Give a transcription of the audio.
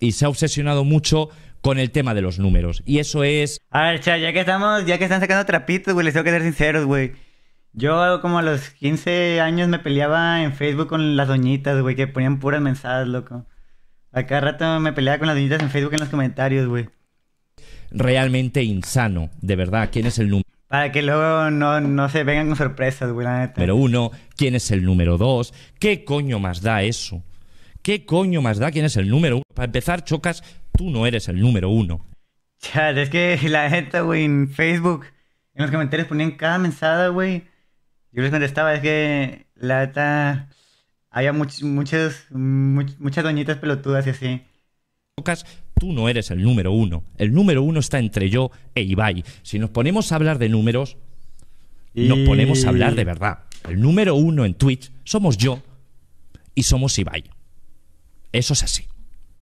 y, se ha obsesionado mucho con el tema de los números. Y eso es. A ver, cha, ya que estamos, ya que están sacando trapitos, güey, les tengo que ser sinceros, güey. Yo como a los 15 años me peleaba en Facebook con las doñitas, güey, que ponían puras mensajes, loco. A cada rato me peleaba con las doñitas en Facebook en los comentarios, güey. Realmente insano, de verdad. ¿Quién es el número? Para que luego no, no se vengan con sorpresas, güey, la neta. Número uno, ¿quién es el número dos? ¿Qué coño más da eso? ¿Qué coño más da quién es el número uno? Para empezar, chocas, tú no eres el número uno. Ya, es que la gente, güey, en Facebook, en los comentarios ponían cada mensada, güey. Yo les contestaba, es que la neta. Había muchas, doñitas pelotudas y así. Chocas, tú no eres el número uno. El número uno está entre yo e Ibai. Si nos ponemos a hablar de números, nos ponemos a hablar de verdad. El número uno en Twitch somos yo y somos Ibai. Eso es así.